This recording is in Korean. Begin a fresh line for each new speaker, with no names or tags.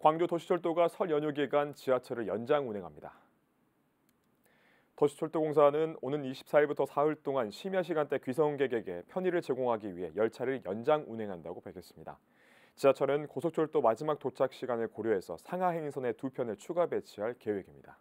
광교 도시철도가 설 연휴 기간 지하철을 연장 운행합니다. 도시철도공사는 오는 24일부터 사흘 동안 심야 시간대 귀성객에게 편의를 제공하기 위해 열차를 연장 운행한다고 밝혔습니다. 지하철은 고속철도 마지막 도착 시간을 고려해서 상하행선의 두 편을 추가 배치할 계획입니다.